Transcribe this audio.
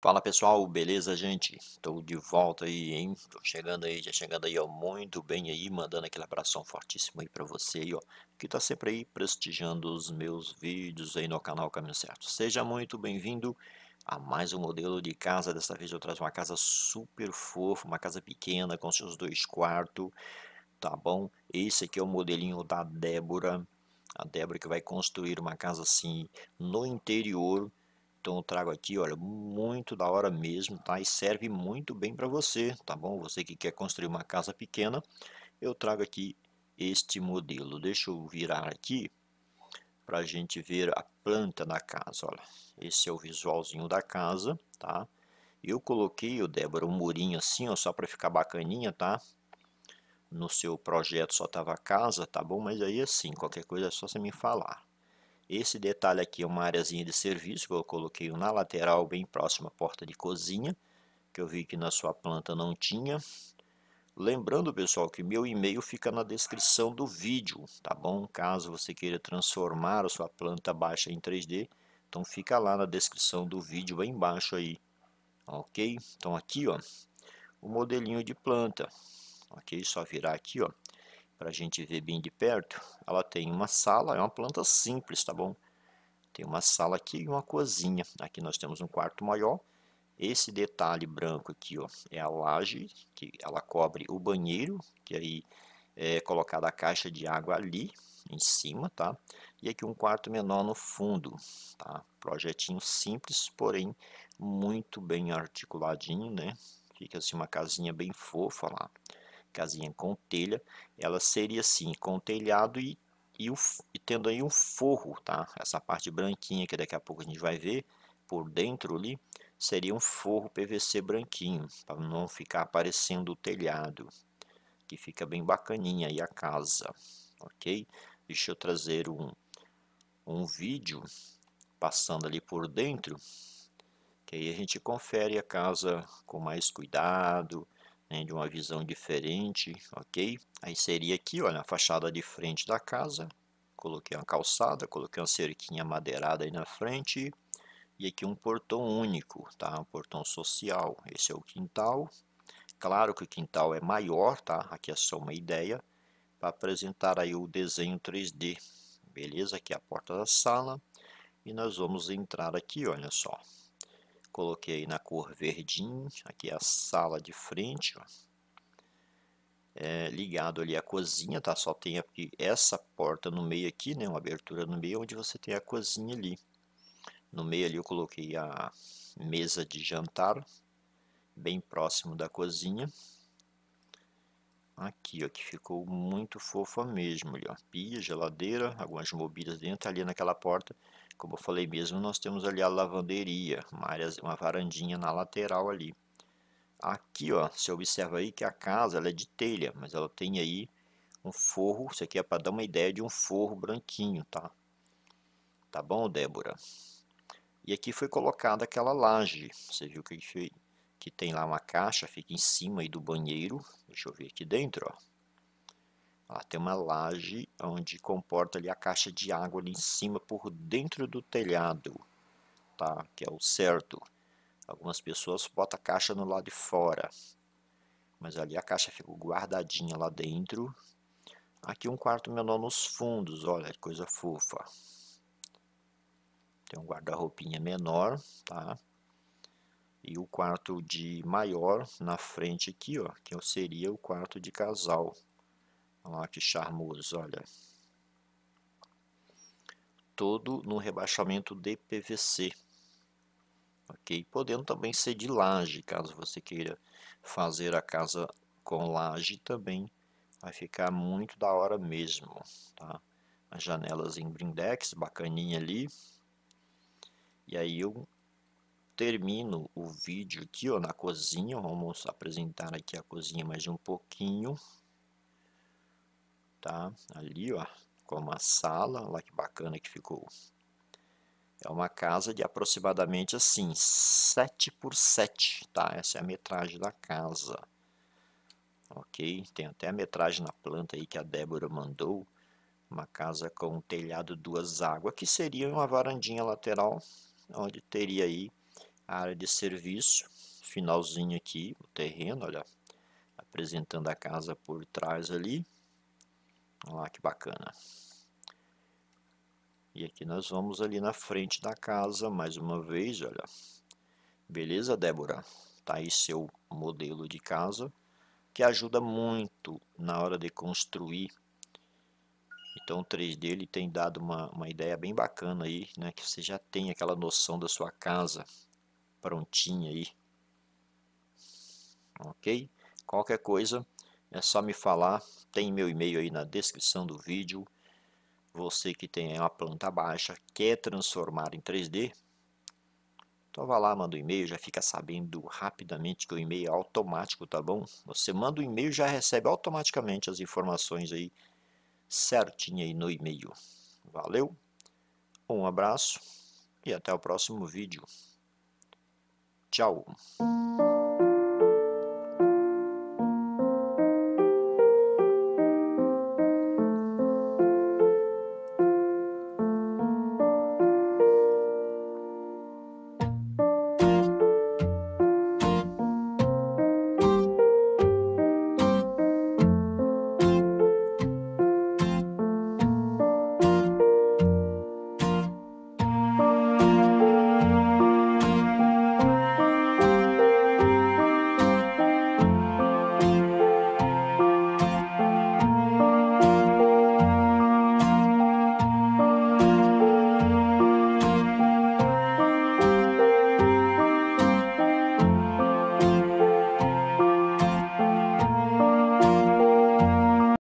Fala pessoal, beleza gente? Estou de volta aí, hein? Tô chegando aí, já chegando aí, ó, muito bem aí, mandando aquele abração fortíssimo aí para você aí, ó, que tá sempre aí prestigiando os meus vídeos aí no canal Caminho Certo. Seja muito bem-vindo a mais um modelo de casa, dessa vez eu trago uma casa super fofa, uma casa pequena com seus dois quartos, tá bom? Esse aqui é o modelinho da Débora, a Débora que vai construir uma casa assim no interior, então eu trago aqui, olha, muito da hora mesmo, tá? E serve muito bem para você, tá bom? Você que quer construir uma casa pequena, eu trago aqui este modelo. Deixa eu virar aqui para a gente ver a planta da casa, olha. Esse é o visualzinho da casa, tá? Eu coloquei, Débora, um murinho assim, ó, só para ficar bacaninha, tá? No seu projeto só tava casa, tá bom? Mas aí assim, qualquer coisa é só você me falar. Esse detalhe aqui é uma áreazinha de serviço que eu coloquei na lateral, bem próxima à porta de cozinha, que eu vi que na sua planta não tinha. Lembrando, pessoal, que meu e-mail fica na descrição do vídeo, tá bom? Caso você queira transformar a sua planta baixa em 3D, então fica lá na descrição do vídeo, bem embaixo aí, ok? Então aqui, ó, o modelinho de planta, ok? Só virar aqui, ó para a gente ver bem de perto, ela tem uma sala, é uma planta simples, tá bom? Tem uma sala aqui e uma cozinha. Aqui nós temos um quarto maior. Esse detalhe branco aqui ó, é a laje, que ela cobre o banheiro, que aí é colocada a caixa de água ali em cima, tá? E aqui um quarto menor no fundo, tá? Projetinho simples, porém muito bem articuladinho, né? Fica assim uma casinha bem fofa lá casinha com telha, ela seria assim, com telhado e, e, o, e tendo aí um forro, tá? Essa parte branquinha que daqui a pouco a gente vai ver por dentro ali, seria um forro PVC branquinho, para não ficar aparecendo o telhado, que fica bem bacaninha aí a casa, ok? Deixa eu trazer um, um vídeo passando ali por dentro, que aí a gente confere a casa com mais cuidado, né, de uma visão diferente, ok? Aí seria aqui, olha, a fachada de frente da casa, coloquei uma calçada, coloquei uma cerquinha madeirada aí na frente, e aqui um portão único, tá? Um portão social, esse é o quintal, claro que o quintal é maior, tá? Aqui é só uma ideia, para apresentar aí o desenho 3D, beleza? Aqui é a porta da sala, e nós vamos entrar aqui, olha só, coloquei na cor verdinho, aqui é a sala de frente, ó. É, ligado ali à cozinha, tá? Só tem aqui essa porta no meio aqui, né? Uma abertura no meio, onde você tem a cozinha ali. No meio ali eu coloquei a mesa de jantar, bem próximo da cozinha. Aqui, ó, que ficou muito fofa mesmo ali, ó. Pia, geladeira, algumas mobílias dentro, ali naquela porta como eu falei mesmo, nós temos ali a lavanderia, uma, área, uma varandinha na lateral ali. Aqui, ó, você observa aí que a casa ela é de telha, mas ela tem aí um forro, isso aqui é para dar uma ideia de um forro branquinho, tá? Tá bom, Débora? E aqui foi colocada aquela laje, você viu que, que tem lá uma caixa, fica em cima aí do banheiro, deixa eu ver aqui dentro, ó. Ó, tem uma laje onde comporta ali a caixa de água ali em cima por dentro do telhado, tá? Que é o certo. Algumas pessoas botam a caixa no lado de fora, mas ali a caixa ficou guardadinha lá dentro. Aqui um quarto menor nos fundos, olha que coisa fofa. Tem um guarda-roupinha menor, tá? E o quarto de maior na frente aqui, ó, que seria o quarto de casal. Olha que charmoso, olha. Todo no rebaixamento de PVC. Ok? Podendo também ser de laje, caso você queira fazer a casa com laje também. Vai ficar muito da hora mesmo, tá? As janelas em brindex, bacaninha ali. E aí eu termino o vídeo aqui ó, na cozinha, vamos apresentar aqui a cozinha mais um pouquinho tá? Ali, ó, com uma sala, olha que bacana que ficou. É uma casa de aproximadamente assim, 7 por 7, tá? Essa é a metragem da casa. Ok? Tem até a metragem na planta aí que a Débora mandou. Uma casa com um telhado duas águas, que seria uma varandinha lateral, onde teria aí a área de serviço. Finalzinho aqui, o terreno, olha, apresentando a casa por trás ali Olha lá que bacana. E aqui nós vamos ali na frente da casa, mais uma vez, olha. Beleza, Débora? Tá aí seu modelo de casa, que ajuda muito na hora de construir. Então o 3D ele tem dado uma, uma ideia bem bacana aí, né? Que você já tem aquela noção da sua casa prontinha aí. Ok? Qualquer coisa é só me falar, tem meu e-mail aí na descrição do vídeo. Você que tem uma planta baixa, quer transformar em 3D, então vá lá, manda o um e-mail, já fica sabendo rapidamente que o e-mail é automático, tá bom? Você manda o um e-mail já recebe automaticamente as informações aí certinha aí no e-mail. Valeu, um abraço e até o próximo vídeo. Tchau!